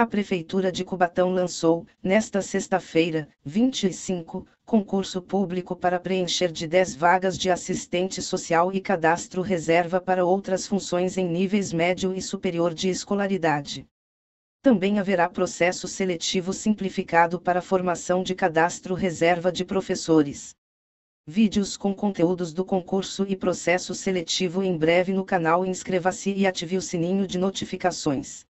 A Prefeitura de Cubatão lançou, nesta sexta-feira, 25, concurso público para preencher de 10 vagas de assistente social e cadastro reserva para outras funções em níveis médio e superior de escolaridade. Também haverá processo seletivo simplificado para formação de cadastro reserva de professores. Vídeos com conteúdos do concurso e processo seletivo em breve no canal inscreva-se e ative o sininho de notificações.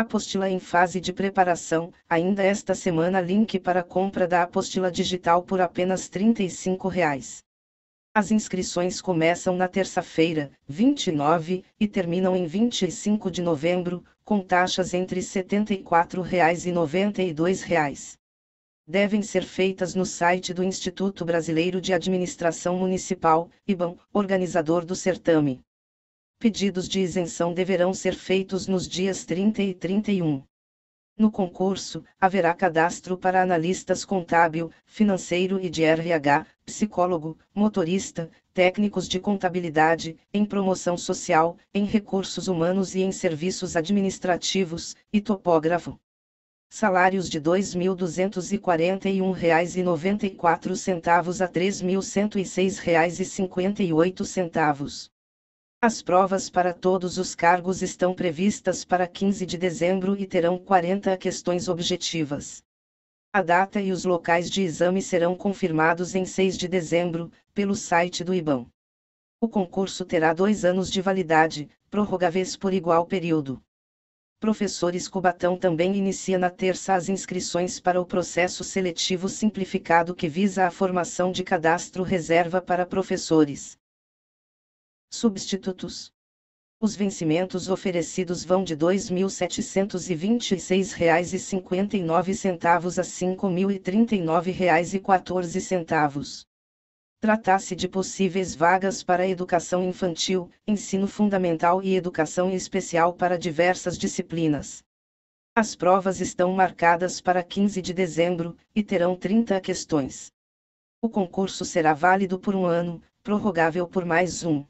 Apostila em fase de preparação, ainda esta semana link para compra da apostila digital por apenas R$ 35. Reais. As inscrições começam na terça-feira, 29, e terminam em 25 de novembro, com taxas entre R$ 74 reais e R$ 92. Reais. Devem ser feitas no site do Instituto Brasileiro de Administração Municipal, IBAM, organizador do certame pedidos de isenção deverão ser feitos nos dias 30 e 31. No concurso, haverá cadastro para analistas contábil, financeiro e de RH, psicólogo, motorista, técnicos de contabilidade, em promoção social, em recursos humanos e em serviços administrativos, e topógrafo. Salários de R$ 2.241,94 a R$ 3.106,58. As provas para todos os cargos estão previstas para 15 de dezembro e terão 40 questões objetivas. A data e os locais de exame serão confirmados em 6 de dezembro, pelo site do IBAN. O concurso terá dois anos de validade, prorrogáveis por igual período. Professores Cubatão também inicia na terça as inscrições para o processo seletivo simplificado que visa a formação de cadastro reserva para professores. Substitutos. Os vencimentos oferecidos vão de R$ 2.726,59 a R$ 5.039,14. se de possíveis vagas para educação infantil, ensino fundamental e educação especial para diversas disciplinas. As provas estão marcadas para 15 de dezembro e terão 30 questões. O concurso será válido por um ano, prorrogável por mais um.